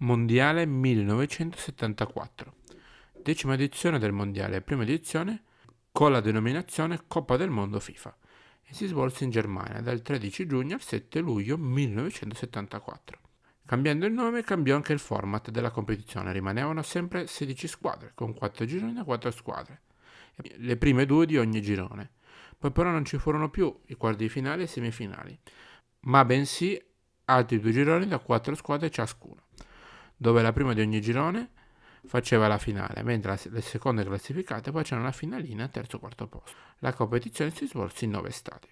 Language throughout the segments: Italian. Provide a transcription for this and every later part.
Mondiale 1974, decima edizione del Mondiale, prima edizione con la denominazione Coppa del Mondo FIFA e si svolse in Germania dal 13 giugno al 7 luglio 1974. Cambiando il nome cambiò anche il format della competizione, rimanevano sempre 16 squadre, con 4 gironi e 4 squadre, le prime due di ogni girone. Poi però non ci furono più i quarti finali e semifinali, ma bensì altri due gironi da 4 squadre ciascuno dove la prima di ogni girone faceva la finale, mentre le seconde classificate poi c'erano la finalina a terzo e quarto posto. La competizione si svolse in nove stati.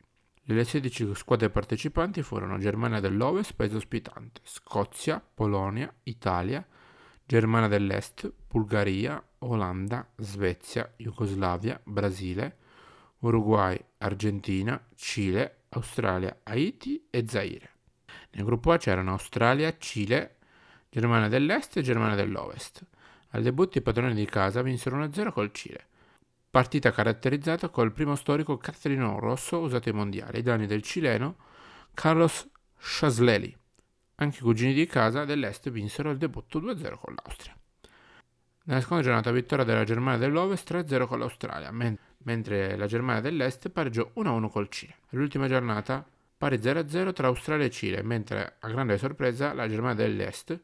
Le 16 squadre partecipanti furono Germania dell'Ovest, paese ospitante, Scozia, Polonia, Italia, Germania dell'Est, Bulgaria, Olanda, Svezia, Jugoslavia, Brasile, Uruguay, Argentina, Cile, Australia, Haiti e Zaire. Nel gruppo A c'erano Australia, Cile, Germania dell'Est e Germania dell'Ovest. Al debutto i padroni di casa vinsero 1-0 col Cile. Partita caratterizzata col primo storico cartellino rosso usato ai mondiali, ai danni del cileno Carlos Chasleli. Anche i cugini di casa dell'Est vinsero il debutto 2-0 con l'Austria. Nella seconda giornata vittoria della Germania dell'Ovest 3-0 con l'Australia, men- mentre la Germania dell'Est pareggiò 1-1 col Cile. L'ultima giornata pari 0-0 tra Australia e Cile, mentre a grande sorpresa la Germania dell'Est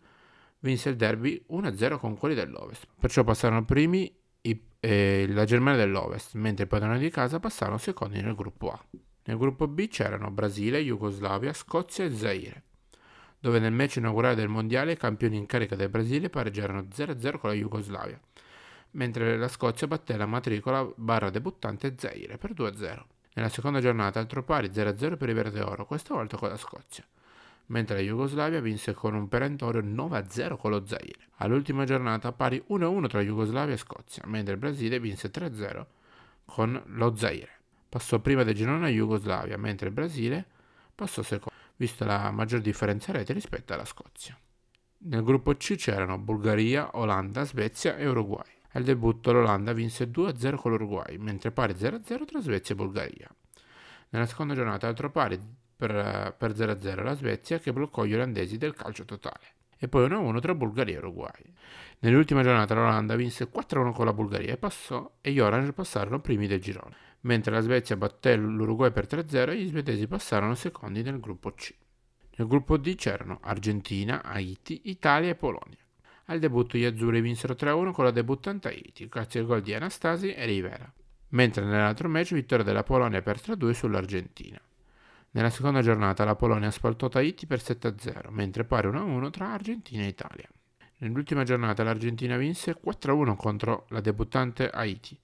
vinse il derby 1-0 con quelli dell'Ovest. Perciò passarono primi i, eh, la Germania dell'Ovest, mentre i padroni di casa passarono secondi nel gruppo A. Nel gruppo B c'erano Brasile, Jugoslavia, Scozia e Zaire, dove nel match inaugurale del mondiale i campioni in carica del Brasile pareggiarono 0-0 con la Jugoslavia, mentre la Scozia batté la matricola barra debuttante Zaire per 2-0. Nella seconda giornata altro pari 0-0 per i Verde Oro, questa volta con la Scozia mentre la Jugoslavia vinse con un perentorio 9-0 con lo Zaire. All'ultima giornata pari 1-1 tra Jugoslavia e Scozia, mentre il Brasile vinse 3-0 con lo Zaire. Passò prima del girone a Jugoslavia, mentre il Brasile passò secondo, vista la maggior differenza rete rispetto alla Scozia. Nel gruppo C c'erano Bulgaria, Olanda, Svezia e Uruguay. Al debutto l'Olanda vinse 2-0 con l'Uruguay, mentre pari 0-0 tra Svezia e Bulgaria. Nella seconda giornata altro pari per, per 0-0 la Svezia che bloccò gli olandesi del calcio totale e poi 1-1 tra Bulgaria e Uruguay. Nell'ultima giornata l'Olanda vinse 4-1 con la Bulgaria e passò e gli Orange passarono primi del girone, mentre la Svezia batté l'Uruguay per 3-0 e gli svedesi passarono secondi nel gruppo C. Nel gruppo D c'erano Argentina, Haiti, Italia e Polonia. Al debutto gli azzurri vinsero 3-1 con la debuttante Haiti, grazie al gol di Anastasi e Rivera, mentre nell'altro match vittoria della Polonia per 3-2 sull'Argentina. Nella seconda giornata la Polonia spaltò Tahiti per 7-0, mentre pare 1-1 tra Argentina e Italia. Nell'ultima giornata l'Argentina vinse 4-1 contro la debuttante Haiti,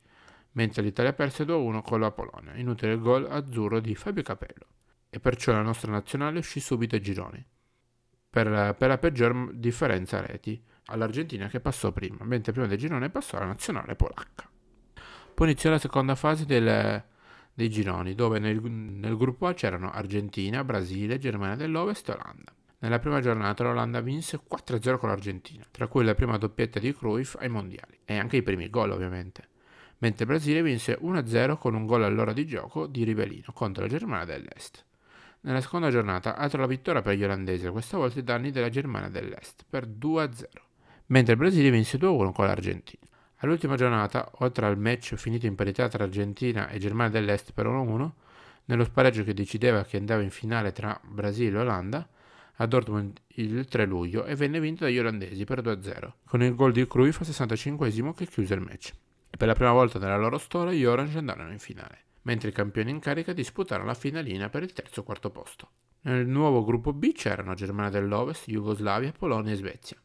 mentre l'Italia perse 2-1 con la Polonia, inutile il gol azzurro di Fabio Capello. E perciò la nostra nazionale uscì subito ai gironi, per, per la peggior differenza reti, all'Argentina che passò prima, mentre prima del girone passò la nazionale polacca. Poi iniziò la seconda fase del dei gironi, dove nel, nel gruppo A c'erano Argentina, Brasile, Germania dell'Ovest e Olanda. Nella prima giornata l'Olanda vinse 4-0 con l'Argentina, tra cui la prima doppietta di Cruyff ai mondiali, e anche i primi gol ovviamente, mentre Brasile vinse 1-0 con un gol all'ora di gioco di Rivelino contro la Germania dell'Est. Nella seconda giornata altro la vittoria per gli olandesi, questa volta i danni della Germania dell'Est, per 2-0, mentre il Brasile vinse 2-1 con l'Argentina. All'ultima giornata, oltre al match finito in parità tra Argentina e Germania dell'Est per 1-1, nello spareggio che decideva che andava in finale tra Brasile e Olanda, a Dortmund il 3 luglio e venne vinto dagli olandesi per 2-0, con il gol di Cruyff al 65 che chiuse il match. E per la prima volta nella loro storia gli Orange andarono in finale, mentre i campioni in carica disputarono la finalina per il terzo quarto posto. Nel nuovo gruppo B c'erano Germania dell'Ovest, Jugoslavia, Polonia e Svezia.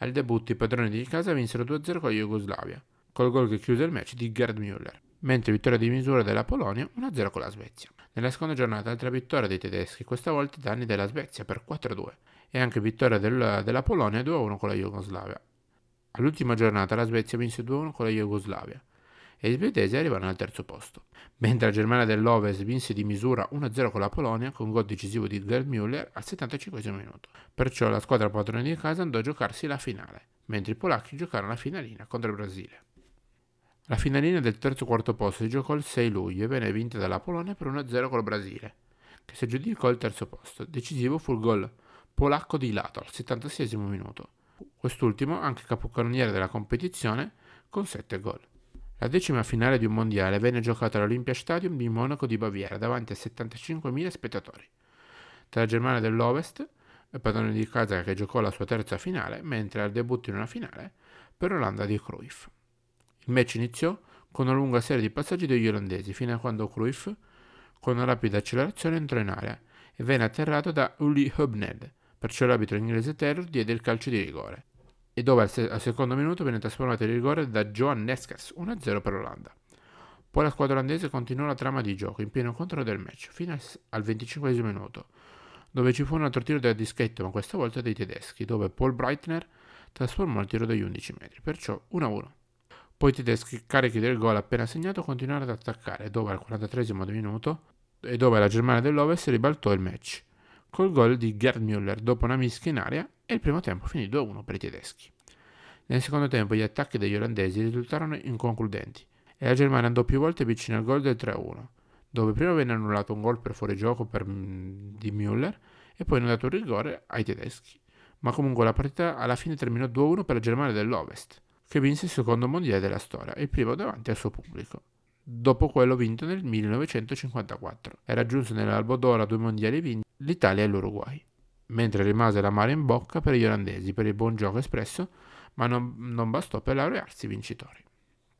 Al debutto i padroni di casa vinsero 2-0 con la Jugoslavia, col gol che chiuse il match di Gerd Müller, mentre vittoria di misura della Polonia 1-0 con la Svezia. Nella seconda giornata altra vittoria dei tedeschi, questa volta i danni della Svezia per 4-2 e anche vittoria del, della Polonia 2-1 con la Jugoslavia. All'ultima giornata la Svezia vinse 2-1 con la Jugoslavia, e i svedesi arrivarono al terzo posto. Mentre la Germania dell'Ovest vinse di misura 1-0 con la Polonia con gol decisivo di Gerd Müller al 75 minuto. Perciò la squadra padrona di casa andò a giocarsi la finale, mentre i polacchi giocarono la finalina contro il Brasile. La finalina del terzo quarto posto si giocò il 6 luglio e venne vinta dalla Polonia per 1-0 col Brasile, che si aggiudicò il terzo posto. Decisivo fu il gol polacco di Lato al 76 minuto. Quest'ultimo anche capocannoniere della competizione con 7 gol. La decima finale di un mondiale venne giocata all'Olympia Stadium di Monaco di Baviera davanti a 75.000 spettatori. Tra la Germania dell'Ovest, padrone di casa che giocò la sua terza finale, mentre al debutto in una finale per l'Olanda di Cruyff. Il match iniziò con una lunga serie di passaggi degli olandesi, fino a quando Cruyff, con una rapida accelerazione, entrò in area e venne atterrato da Uli Hubned, perciò l'arbitro inglese Terror diede il calcio di rigore, e dove al, se- al secondo minuto viene trasformato il rigore da Joan Nescas 1-0 per l'Olanda. Poi la squadra olandese continuò la trama di gioco in pieno controllo del match fino al, al 25 minuto, dove ci fu un altro tiro da dischetto, ma questa volta dei tedeschi, dove Paul Breitner trasformò il tiro dagli 11 metri, perciò 1-1. Poi i tedeschi, carichi del gol appena segnato, continuarono ad attaccare, dove al 43 minuto e dove la Germania dell'Ovest ribaltò il match, col gol di Gerd Müller dopo una mischia in aria e il primo tempo finì 2-1 per i tedeschi. Nel secondo tempo gli attacchi degli olandesi risultarono inconcludenti e la Germania andò più volte vicino al gol del 3-1, dove prima venne annullato un gol per fuorigioco per, mm, di Müller e poi annullato un rigore ai tedeschi. Ma comunque la partita alla fine terminò 2-1 per la Germania dell'Ovest, che vinse il secondo mondiale della storia e il primo davanti al suo pubblico. Dopo quello vinto nel 1954 e raggiunse nell'albo d'ora due mondiali vinti l'Italia e l'Uruguay mentre rimase la mare in bocca per gli olandesi per il buon gioco espresso, ma non, non bastò per laurearsi vincitori.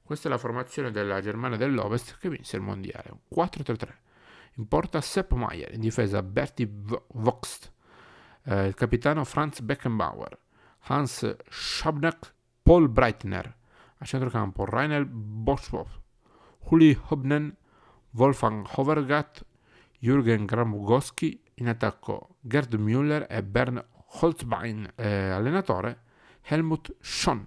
Questa è la formazione della Germania dell'Ovest che vinse il mondiale, 4-3-3. In porta Sepp Maier, in difesa Bertie Voxt, eh, il capitano Franz Beckenbauer, Hans Schabnack, Paul Breitner, a centrocampo Rainer Boschwoff, Juli Hobnen, Wolfgang Hovergat, Jürgen Gramugowski, in attacco Gerd Müller e Bern Holzbein, eh, allenatore Helmut Schon.